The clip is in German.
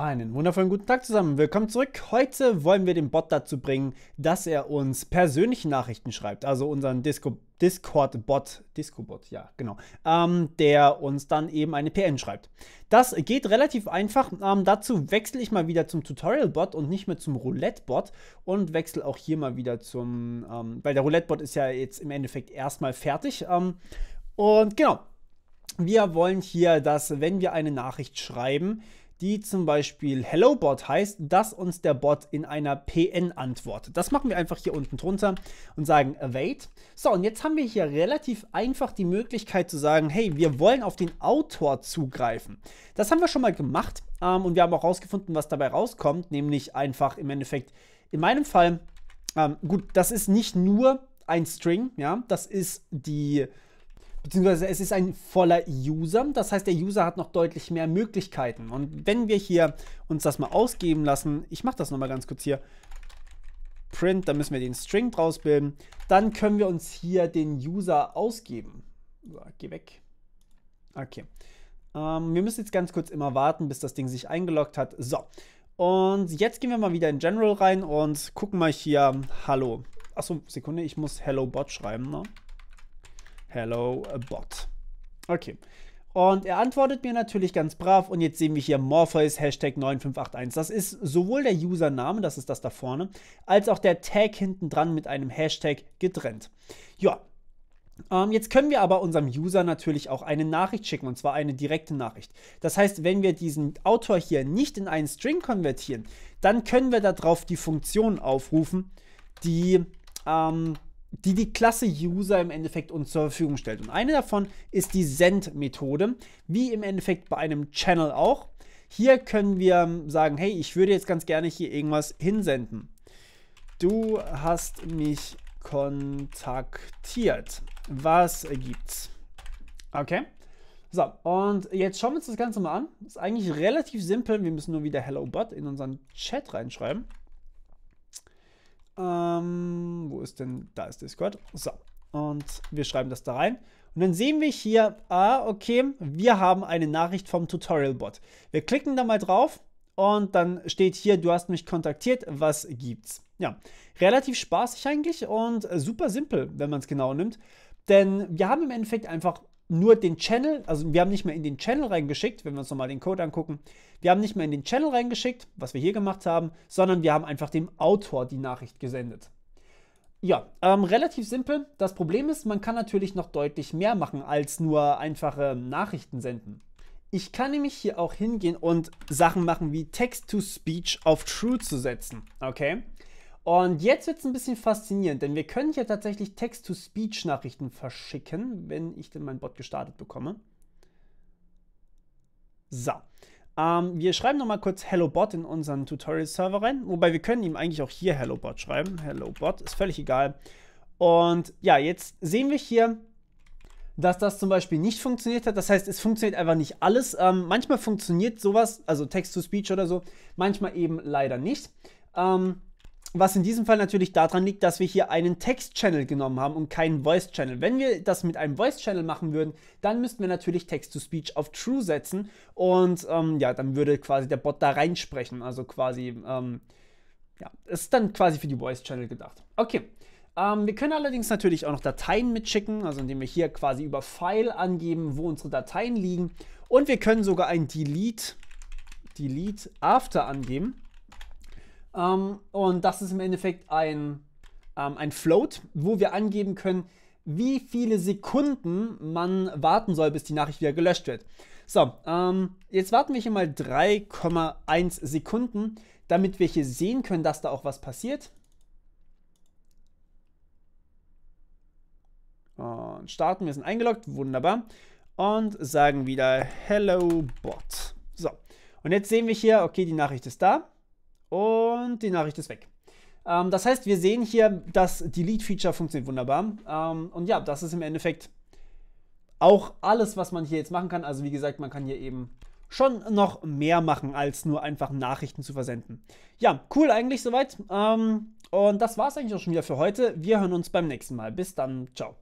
Einen wundervollen guten Tag zusammen. Willkommen zurück. Heute wollen wir den Bot dazu bringen, dass er uns persönliche Nachrichten schreibt. Also unseren Discord-Bot. Disco-Bot, ja, genau. Ähm, der uns dann eben eine PN schreibt. Das geht relativ einfach. Ähm, dazu wechsle ich mal wieder zum Tutorial-Bot und nicht mehr zum Roulette-Bot. Und wechsle auch hier mal wieder zum. Ähm, weil der Roulette-Bot ist ja jetzt im Endeffekt erstmal fertig. Ähm, und genau. Wir wollen hier, dass wenn wir eine Nachricht schreiben, die zum Beispiel Hello Bot heißt, dass uns der Bot in einer PN antwortet. Das machen wir einfach hier unten drunter und sagen await. So, und jetzt haben wir hier relativ einfach die Möglichkeit zu sagen, hey, wir wollen auf den Autor zugreifen. Das haben wir schon mal gemacht ähm, und wir haben auch rausgefunden, was dabei rauskommt, nämlich einfach im Endeffekt, in meinem Fall, ähm, gut, das ist nicht nur ein String, ja, das ist die beziehungsweise es ist ein voller User. Das heißt, der User hat noch deutlich mehr Möglichkeiten. Und wenn wir hier uns das mal ausgeben lassen, ich mache das nochmal ganz kurz hier, print, da müssen wir den String draus bilden, dann können wir uns hier den User ausgeben. So, geh weg. Okay. Ähm, wir müssen jetzt ganz kurz immer warten, bis das Ding sich eingeloggt hat. So. Und jetzt gehen wir mal wieder in General rein und gucken mal hier, hallo. Achso, Sekunde, ich muss Hello Bot schreiben, ne? Hello Bot. Okay. Und er antwortet mir natürlich ganz brav und jetzt sehen wir hier Morpheus Hashtag 9581. Das ist sowohl der Username, das ist das da vorne, als auch der Tag hinten dran mit einem Hashtag getrennt. Ja, ähm, jetzt können wir aber unserem User natürlich auch eine Nachricht schicken und zwar eine direkte Nachricht. Das heißt, wenn wir diesen Autor hier nicht in einen String konvertieren, dann können wir darauf die Funktion aufrufen, die... Ähm, die die Klasse User im Endeffekt uns zur Verfügung stellt. Und eine davon ist die Send-Methode, wie im Endeffekt bei einem Channel auch. Hier können wir ähm, sagen, hey, ich würde jetzt ganz gerne hier irgendwas hinsenden. Du hast mich kontaktiert. Was gibt's? Okay. So, und jetzt schauen wir uns das Ganze mal an. Ist eigentlich relativ simpel. Wir müssen nur wieder Hello Bot in unseren Chat reinschreiben. Ähm, wo ist denn? Da ist Discord. So. Und wir schreiben das da rein. Und dann sehen wir hier, ah, okay, wir haben eine Nachricht vom Tutorial-Bot. Wir klicken da mal drauf und dann steht hier, du hast mich kontaktiert, was gibt's? Ja, relativ spaßig eigentlich und super simpel, wenn man es genau nimmt. Denn wir haben im Endeffekt einfach nur den Channel, also wir haben nicht mehr in den Channel reingeschickt, wenn wir uns nochmal den Code angucken, wir haben nicht mehr in den Channel reingeschickt, was wir hier gemacht haben, sondern wir haben einfach dem Autor die Nachricht gesendet. Ja, ähm, relativ simpel. Das Problem ist, man kann natürlich noch deutlich mehr machen, als nur einfache Nachrichten senden. Ich kann nämlich hier auch hingehen und Sachen machen wie Text-to-Speech auf True zu setzen. Okay? Und jetzt wird es ein bisschen faszinierend, denn wir können hier tatsächlich Text-to-Speech-Nachrichten verschicken, wenn ich denn meinen Bot gestartet bekomme. So. Ähm, wir schreiben nochmal kurz Hello Bot in unseren Tutorial-Server rein. Wobei wir können ihm eigentlich auch hier Hello Bot schreiben. Hello Bot, ist völlig egal. Und ja, jetzt sehen wir hier, dass das zum Beispiel nicht funktioniert hat. Das heißt, es funktioniert einfach nicht alles. Ähm, manchmal funktioniert sowas, also Text-to-Speech oder so, manchmal eben leider nicht. Ähm, was in diesem Fall natürlich daran liegt, dass wir hier einen Text-Channel genommen haben und keinen Voice-Channel. Wenn wir das mit einem Voice-Channel machen würden, dann müssten wir natürlich Text-to-Speech auf True setzen und ähm, ja, dann würde quasi der Bot da reinsprechen. Also quasi, ähm, ja, es ist dann quasi für die Voice-Channel gedacht. Okay. Ähm, wir können allerdings natürlich auch noch Dateien mitschicken, also indem wir hier quasi über File angeben, wo unsere Dateien liegen. Und wir können sogar ein Delete, Delete After angeben. Ähm, und das ist im Endeffekt ein, ähm, ein Float, wo wir angeben können, wie viele Sekunden man warten soll, bis die Nachricht wieder gelöscht wird. So, ähm, jetzt warten wir hier mal 3,1 Sekunden, damit wir hier sehen können, dass da auch was passiert. Und starten, wir sind eingeloggt, wunderbar. Und sagen wieder Hello Bot. So, und jetzt sehen wir hier, okay, die Nachricht ist da. Und die Nachricht ist weg. Ähm, das heißt, wir sehen hier, dass Delete-Feature funktioniert wunderbar. Ähm, und ja, das ist im Endeffekt auch alles, was man hier jetzt machen kann. Also wie gesagt, man kann hier eben schon noch mehr machen, als nur einfach Nachrichten zu versenden. Ja, cool eigentlich soweit. Ähm, und das war es eigentlich auch schon wieder für heute. Wir hören uns beim nächsten Mal. Bis dann. Ciao.